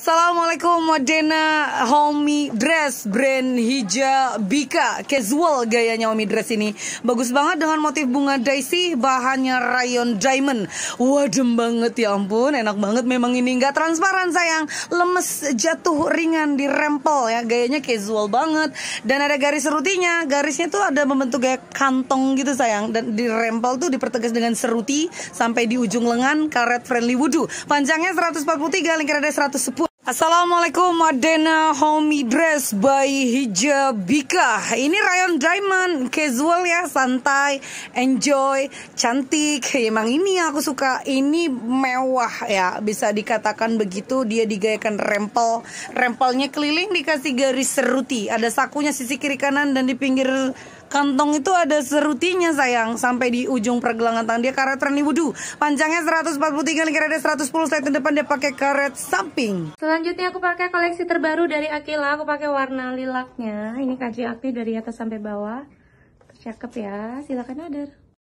Assalamualaikum Modena Homey Dress brand hijab Bika casual gayanya Homey Dress ini bagus banget dengan motif bunga daisy bahannya rayon diamond wadem banget ya ampun enak banget memang ini nggak transparan sayang lemes jatuh ringan dirempel ya gayanya casual banget dan ada garis serutinya garisnya tuh ada membentuk kayak kantong gitu sayang dan dirempel tuh dipertegas dengan seruti sampai di ujung lengan karet friendly wudu panjangnya 143 lingkar ada 110 Assalamualaikum Adena Homey Dress by Hijabika Ini rayon diamond casual ya santai enjoy cantik emang ini yang aku suka ini mewah ya bisa dikatakan begitu dia digayakan rempel rempelnya keliling dikasih garis seruti ada sakunya sisi kiri kanan dan di pinggir kantong itu ada serutinya sayang sampai di ujung pergelangan tangan dia karet rani wudu panjangnya 143 lingkar ada 110 sayap depan dia pakai karet samping Selanjutnya aku pakai koleksi terbaru dari Akila. Aku pakai warna lilaknya. Ini kaji aktif dari atas sampai bawah. Cakep ya. Silakan order.